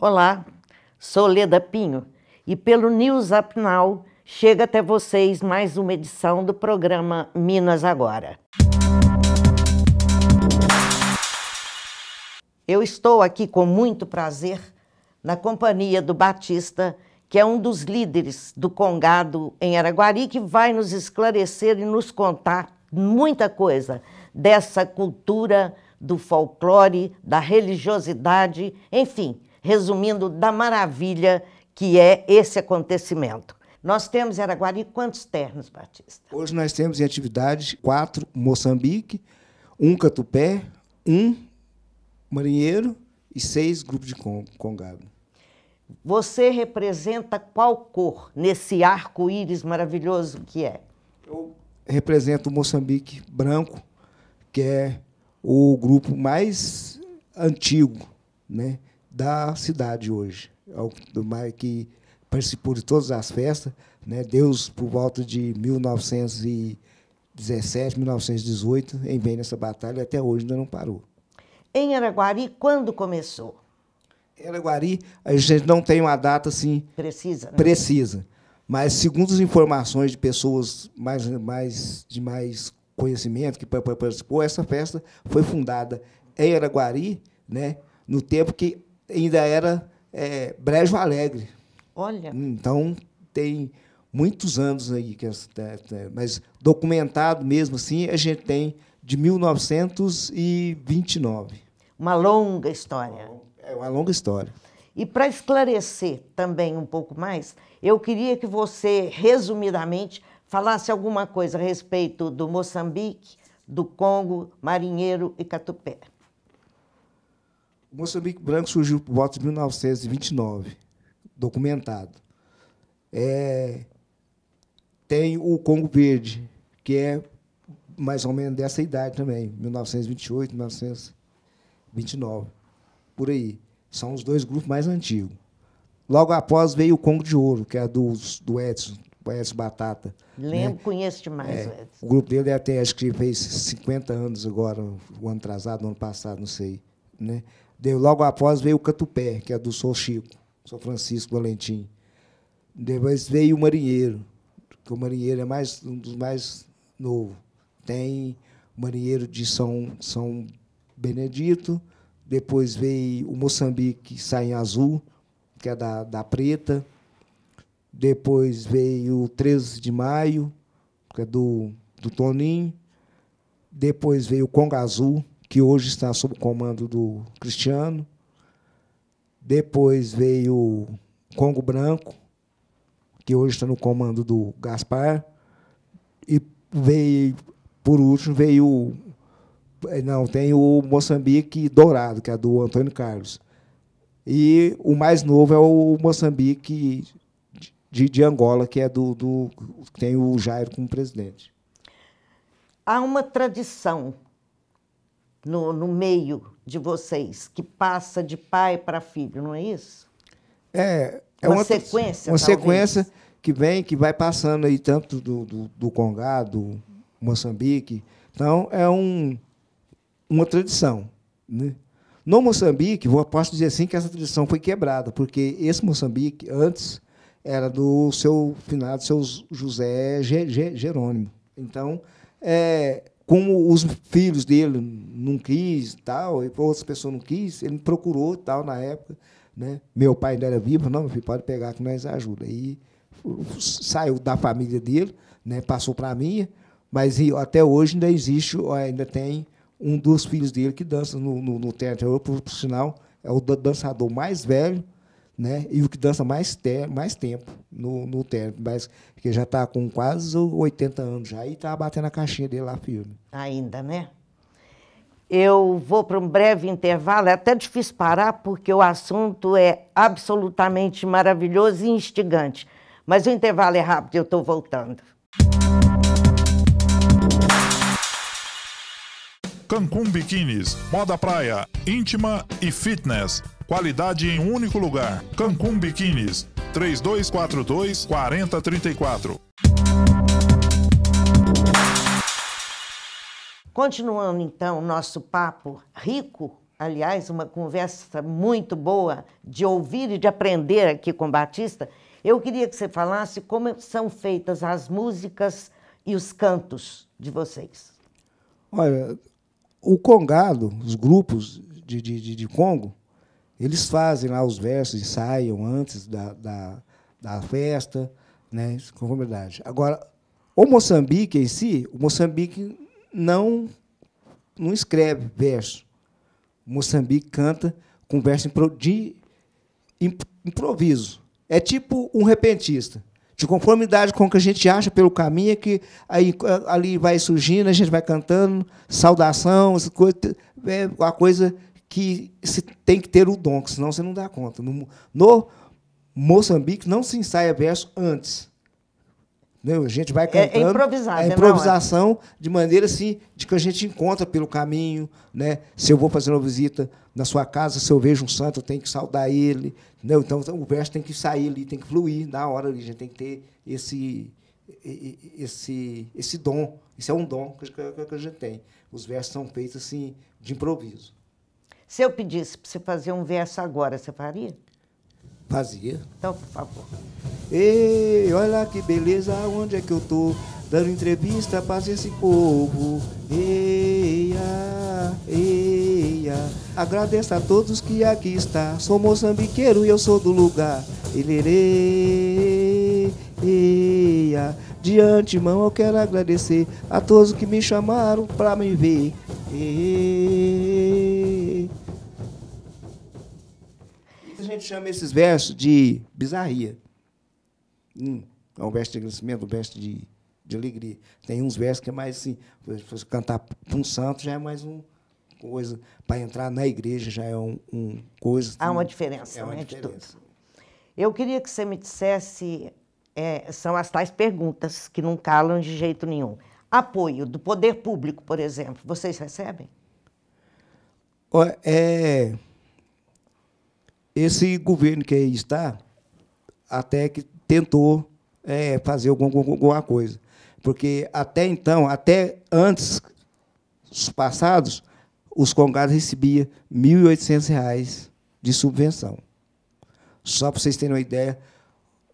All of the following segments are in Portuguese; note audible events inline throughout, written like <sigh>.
Olá, sou Leda Pinho e pelo News Up Now chega até vocês mais uma edição do programa Minas Agora. Eu estou aqui com muito prazer na companhia do Batista, que é um dos líderes do Congado em Araguari, que vai nos esclarecer e nos contar muita coisa dessa cultura do folclore, da religiosidade, enfim, resumindo da maravilha que é esse acontecimento. Nós temos em Araguari quantos ternos, Batista? Hoje nós temos em atividade quatro Moçambique, um Catupé, um Marinheiro e seis grupos de Congado. Você representa qual cor nesse arco-íris maravilhoso que é? Eu represento o Moçambique branco, que é o grupo mais antigo, né? da cidade hoje, é que participou de todas as festas. Né? Deus, por volta de 1917, 1918, em bem nessa batalha, até hoje ainda não parou. Em Araguari, quando começou? Em Araguari, a gente não tem uma data assim. Precisa. Né? Precisa. Mas, segundo as informações de pessoas mais, mais, de mais conhecimento que participou, essa festa foi fundada em Araguari, né, no tempo que ainda era é, Brejo Alegre. Olha. Então tem muitos anos aí que é, é, mas documentado mesmo assim a gente tem de 1929. Uma longa história. É uma longa história. E para esclarecer também um pouco mais, eu queria que você resumidamente falasse alguma coisa a respeito do Moçambique, do Congo, Marinheiro e Catupé. O Moçambique Branco surgiu por volta de 1929, documentado. É, tem o Congo Verde, que é mais ou menos dessa idade também, 1928, 1929, por aí. São os dois grupos mais antigos. Logo após veio o Congo de Ouro, que é do Edson, do Edson Batata. Né? Lembro, né? conheço demais é, o Edson. O grupo dele é até acho que fez 50 anos agora, o ano atrasado, ano passado, não sei. Né? Deu, logo após veio o Catupé, que é do São Chico, São Francisco Valentim. Depois veio o Marinheiro, que o Marinheiro é mais, um dos mais novos. Tem o Marinheiro de São, São Benedito, depois veio o Moçambique sai em azul, que é da, da preta. Depois veio o 13 de maio, que é do, do Toninho. Depois veio o Conga Azul, que hoje está sob o comando do Cristiano. Depois veio o Congo Branco, que hoje está no comando do Gaspar. E veio, por último, veio. Eh, não, tem o Moçambique Dourado, que é do Antônio Carlos. E o mais novo é o Moçambique de, de Angola, que é do, do. tem o Jair como presidente. Há uma tradição no, no meio de vocês, que passa de pai para filho, não é isso? É, é uma, uma sequência. Uma talvez. sequência que vem, que vai passando aí tanto do, do, do Congá, do Moçambique. Então, é um, uma tradição. Né? No Moçambique, vou, posso dizer assim que essa tradição foi quebrada, porque esse Moçambique, antes, era do seu finado, seu José Jerônimo Então, é, como os filhos dele não quis tal, e outras pessoas não quis, ele me procurou tal na época, né? Meu pai ainda era vivo, não, meu filho, pode pegar que nós ajuda. aí saiu da família dele, né? Passou para a minha, mas até hoje ainda existe, ainda tem um dos filhos dele que dança no, no, no teatro, por, por sinal, é o dançador mais velho né? E o que dança mais, mais tempo no, no tempo, mas que já está com quase 80 anos já e está batendo a caixinha dele lá firme. Ainda, né? Eu vou para um breve intervalo, é até difícil parar, porque o assunto é absolutamente maravilhoso e instigante. Mas o intervalo é rápido, eu estou voltando. Cancún bikinis, moda praia, íntima e fitness. Qualidade em um único lugar. Cancún Biquínis. 3242 4034. Continuando então o nosso papo rico, aliás, uma conversa muito boa de ouvir e de aprender aqui com Batista, eu queria que você falasse como são feitas as músicas e os cantos de vocês. Olha, o congado, os grupos de, de, de, de Congo, eles fazem lá os versos, ensaiam antes da, da, da festa, né? Conformidade. Agora, o Moçambique em si, o Moçambique não, não escreve verso. O Moçambique canta com verso de improviso. É tipo um repentista. De conformidade com o que a gente acha pelo caminho, é que aí, ali vai surgindo, a gente vai cantando, saudação, é, coisa, é uma coisa que se tem que ter o dom, que senão você não dá conta. No, no Moçambique não se ensaia verso antes. Não, a gente vai cantando. É, é né? é, é improvisação é? de maneira assim, de que a gente encontra pelo caminho, né? Se eu vou fazer uma visita na sua casa, se eu vejo um santo, eu tenho que saudar ele, não? Então o verso tem que sair ali, tem que fluir na hora ali, a gente tem que ter esse esse esse dom. Isso é um dom que a gente tem. Os versos são feitos assim de improviso. Se eu pedisse para você fazer um verso agora, você faria? Fazia. Então, por favor. Ei, olha que beleza, onde é que eu tô? Dando entrevista para esse povo. Eia, eia. Agradeço a todos que aqui está. Sou moçambiqueiro e eu sou do lugar. Ilerê, eia. De antemão eu quero agradecer a todos que me chamaram para me ver. Eia. A gente chama esses versos de bizarria. Hum, é um verso de agradecimento, um verso de, de alegria. Tem uns versos que é mais assim, se cantar para um santo já é mais um coisa, para entrar na igreja já é um, um coisa. Há uma diferença, é uma né, Eu queria que você me dissesse, é, são as tais perguntas que não calam de jeito nenhum. Apoio do poder público, por exemplo, vocês recebem? É, esse governo que aí está até que tentou é, fazer alguma, alguma coisa. Porque até então, até antes os passados, os congados recebiam R$ 1.800 de subvenção. Só para vocês terem uma ideia,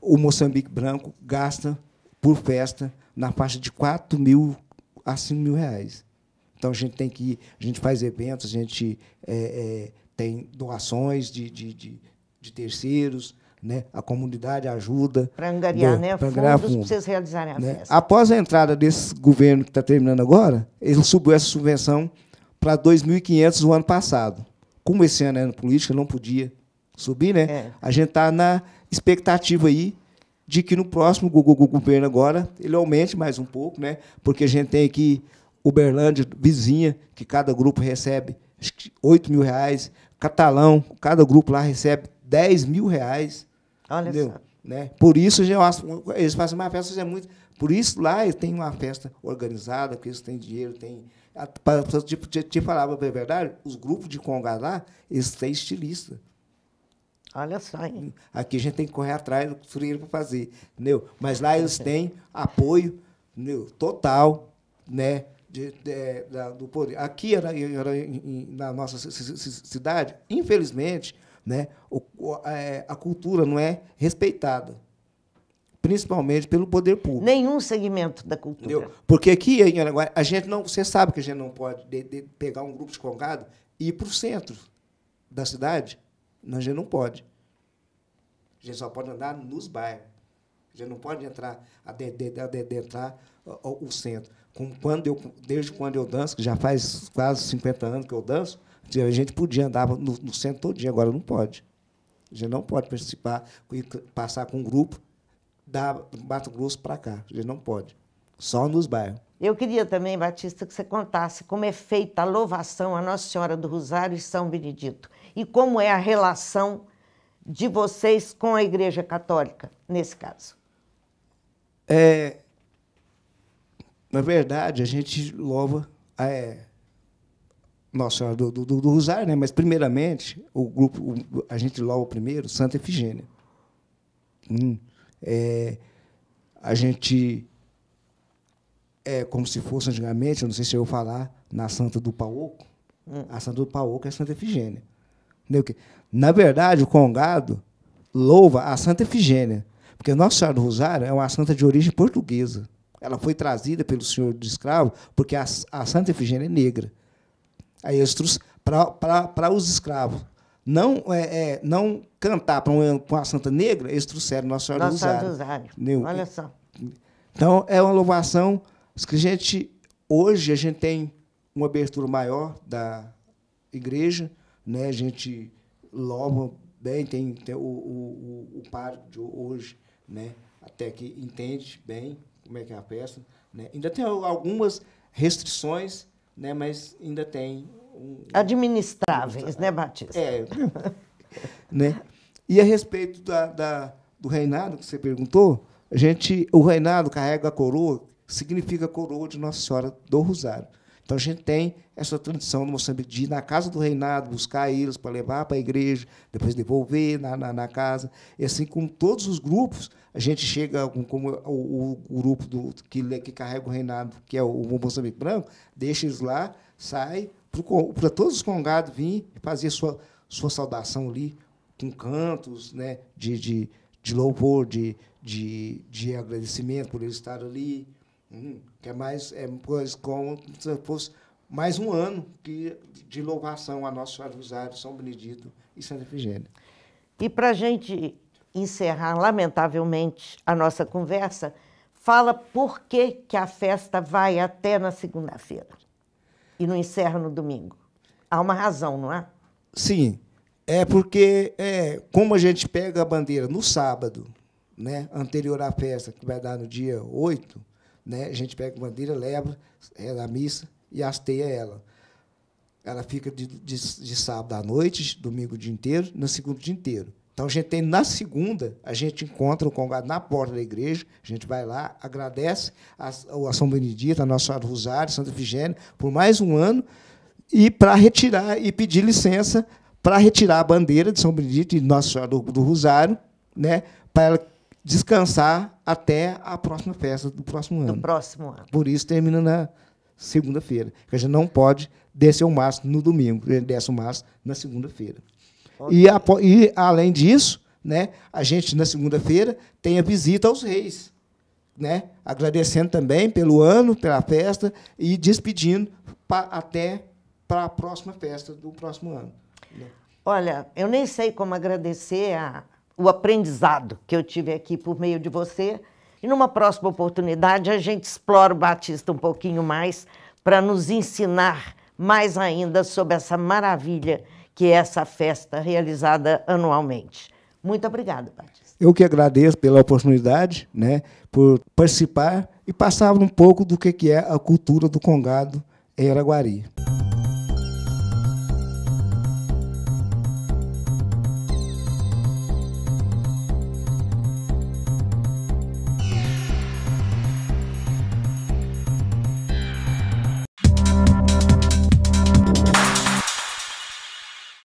o Moçambique Branco gasta por festa na faixa de R$ mil a R$ mil reais. Então a gente tem que, a gente faz eventos, a gente é, é, tem doações de, de, de, de terceiros, né? a comunidade ajuda. Para angariar, né? né? Pra fundos para vocês realizarem a né? festa. Após a entrada desse governo que está terminando agora, ele subiu essa subvenção para 2.500 no ano passado. Como esse ano era política, não podia subir, né? É. A gente está na expectativa aí de que no próximo governo agora ele aumente mais um pouco, né? Porque a gente tem aqui Uberlândia, vizinha, que cada grupo recebe acho 8 mil reais, catalão, cada grupo lá recebe 10 mil reais. Olha entendeu? só. Né? Por isso, eu é acho, eles fazem uma assim, festa, é muito. Por isso, lá eles têm uma festa organizada, porque eles têm dinheiro, tem. tipo, te, te, a verdade, os grupos de conga lá, eles têm estilista. Olha só, hein? Aqui a gente tem que correr atrás do costureiro para fazer, entendeu? Mas lá eles uhum. têm apoio entendeu? total, né? de, de, da, do poder. Aqui era, era em, na nossa cidade, infelizmente, né, o, a, é, a cultura não é respeitada principalmente pelo poder público. Nenhum segmento da cultura. Entendeu? Porque aqui em Araguaia, a gente não, você sabe que a gente não pode de, de pegar um grupo de congado e ir para o centro da cidade. a gente não pode. A gente só pode andar nos bairros. A gente não pode entrar, adentrar o centro com, quando eu, desde quando eu danço, que já faz quase 50 anos que eu danço, a gente podia andar no, no centro todo dia, agora não pode. A gente não pode participar e passar com um grupo da Mato Grosso para cá. A gente não pode. Só nos bairros. Eu queria também, Batista, que você contasse como é feita a louvação à Nossa Senhora do Rosário e São Benedito. E como é a relação de vocês com a Igreja Católica, nesse caso. É, na verdade, a gente louva a, é, Nossa Senhora do, do, do, Rosário, né? mas, primeiramente, o grupo, o, a gente louva primeiro Santa Efigênia. Hum, é, a gente, é como se fosse antigamente, eu não sei se eu falar, na Santa do pauco Hum. A Santa do pauco é Santa Efigênia. Entendeu? Na verdade, o Congado louva a Santa Efigênia, porque Nossa Senhora do Rosário é uma santa de origem portuguesa. Ela foi trazida pelo senhor de escravo porque a, a Santa Efigênia é negra. a eles para os escravos. Não, é, é não cantar para uma santa negra, eles trouxeram Nossa Senhora Nossa Senhora do Olha só. Então, é uma louvação que a gente, hoje, a gente tem uma abertura maior da igreja, né? a gente louva bem, tem, tem o, o, o, o padre de hoje, né? até que entende bem como é que é a peça. Né? Ainda tem algumas restrições, né? mas ainda tem. Um, Administráveis, um... né, Batista? É. <laughs> né? E a respeito da, da, do reinado que você perguntou, a gente, o reinado carrega a coroa, significa a coroa de Nossa Senhora do Rosário. Então a gente tem essa tradição no Moçambique de ir na casa do reinado, buscar eles para levar para a igreja, depois devolver na, na, na, casa. E assim, com todos os grupos, a gente chega com, o, o, grupo do, que, que carrega o reinado, que é o, o Moçambique Branco, deixa eles lá, sai para todos os congados vir e fazer sua, sua saudação ali com cantos né, de, de, de louvor, de, de, de agradecimento por eles estarem ali, Hum, que é mais, é, pois, como se fosse mais um ano que, de louvação a nosso Senhora São Benedito e Santa Efigênia. E para a gente encerrar, lamentavelmente, a nossa conversa, fala por que, que a festa vai até na segunda-feira e não encerra no domingo. Há uma razão, não é? Sim. É porque, é, como a gente pega a bandeira no sábado, né, anterior à festa, que vai dar no dia 8, né? A gente pega a bandeira, leva ela à missa e hasteia ela. Ela fica de, de, de sábado à noite, domingo o dia inteiro, na segunda o dia inteiro. Então a gente tem na segunda, a gente encontra o congado na porta da igreja, a gente vai lá, agradece a, a São Benedito, a Nossa Senhora do Rosário, Santa Efigênia, por mais um ano, e para retirar e pedir licença para retirar a bandeira de São Benedito e Nossa Senhora do, do Rosário, né, para ela descansar até a próxima festa do próximo ano. Do próximo ano. Por isso termina na segunda-feira. A gente não pode descer o março no domingo, desce o março na segunda-feira. E, e, além disso, né, a gente na segunda-feira tem a visita aos reis, né, agradecendo também pelo ano, pela festa e despedindo pra, até para a próxima festa do próximo ano. Né. Olha, eu nem sei como agradecer a o aprendizado que eu tive aqui por meio de você. E numa próxima oportunidade a gente explora o Batista um pouquinho mais para nos ensinar mais ainda sobre essa maravilha que é essa festa realizada anualmente. Muito obrigada, Batista. Eu que agradeço pela oportunidade, né, por participar e passar um pouco do que é a cultura do Congado em Araguari.